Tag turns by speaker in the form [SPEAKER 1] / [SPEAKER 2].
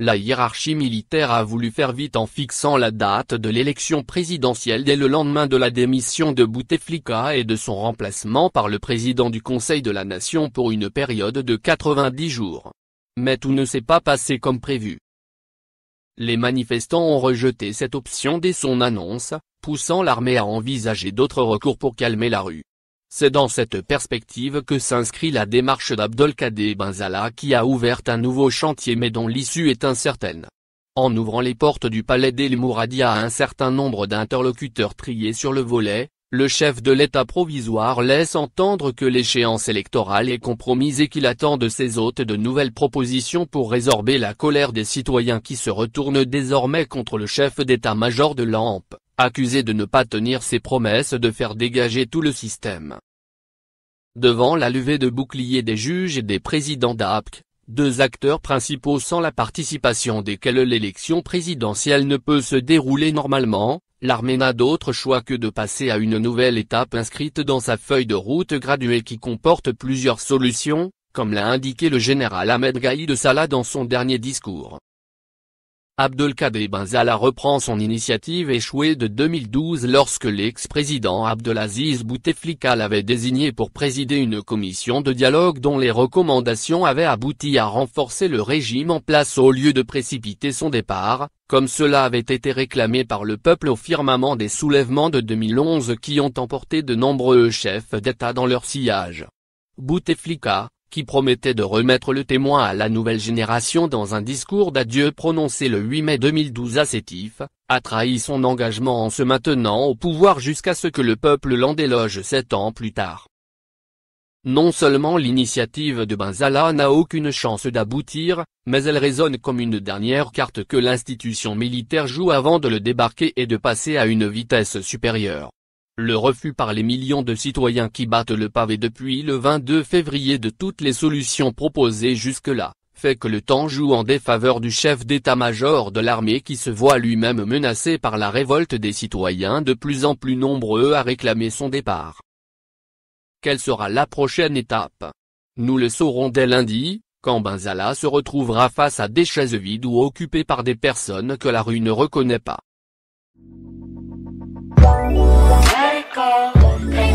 [SPEAKER 1] la hiérarchie militaire a voulu faire vite en fixant la date de l'élection présidentielle dès le lendemain de la démission de Bouteflika et de son remplacement par le président du Conseil de la Nation pour une période de 90 jours. Mais tout ne s'est pas passé comme prévu. Les manifestants ont rejeté cette option dès son annonce, poussant l'armée à envisager d'autres recours pour calmer la rue. C'est dans cette perspective que s'inscrit la démarche d'Abdelkader Benzala qui a ouvert un nouveau chantier mais dont l'issue est incertaine. En ouvrant les portes du palais d'El Mouradia à un certain nombre d'interlocuteurs triés sur le volet, le chef de l'État provisoire laisse entendre que l'échéance électorale est compromise et qu'il attend de ses hôtes de nouvelles propositions pour résorber la colère des citoyens qui se retournent désormais contre le chef d'état-major de l'AMP accusé de ne pas tenir ses promesses de faire dégager tout le système. Devant la levée de boucliers des juges et des présidents d'APC, deux acteurs principaux sans la participation desquels l'élection présidentielle ne peut se dérouler normalement, l'armée n'a d'autre choix que de passer à une nouvelle étape inscrite dans sa feuille de route graduée qui comporte plusieurs solutions, comme l'a indiqué le général Ahmed Gaïd Salah dans son dernier discours. Abdelkader Benzala reprend son initiative échouée de 2012 lorsque l'ex-président Abdelaziz Bouteflika l'avait désigné pour présider une commission de dialogue dont les recommandations avaient abouti à renforcer le régime en place au lieu de précipiter son départ, comme cela avait été réclamé par le peuple au firmament des soulèvements de 2011 qui ont emporté de nombreux chefs d'État dans leur sillage. Bouteflika, qui promettait de remettre le témoin à la nouvelle génération dans un discours d'adieu prononcé le 8 mai 2012 à Sétif, a trahi son engagement en se maintenant au pouvoir jusqu'à ce que le peuple l'en déloge sept ans plus tard. Non seulement l'initiative de Benzala n'a aucune chance d'aboutir, mais elle résonne comme une dernière carte que l'institution militaire joue avant de le débarquer et de passer à une vitesse supérieure le refus par les millions de citoyens qui battent le pavé depuis le 22 février de toutes les solutions proposées jusque-là, fait que le temps joue en défaveur du chef d'état-major de l'armée qui se voit lui-même menacé par la révolte des citoyens de plus en plus nombreux à réclamer son départ. Quelle sera la prochaine étape Nous le saurons dès lundi, quand Benzala se retrouvera face à des chaises vides ou occupées par des personnes que la rue ne reconnaît pas. call.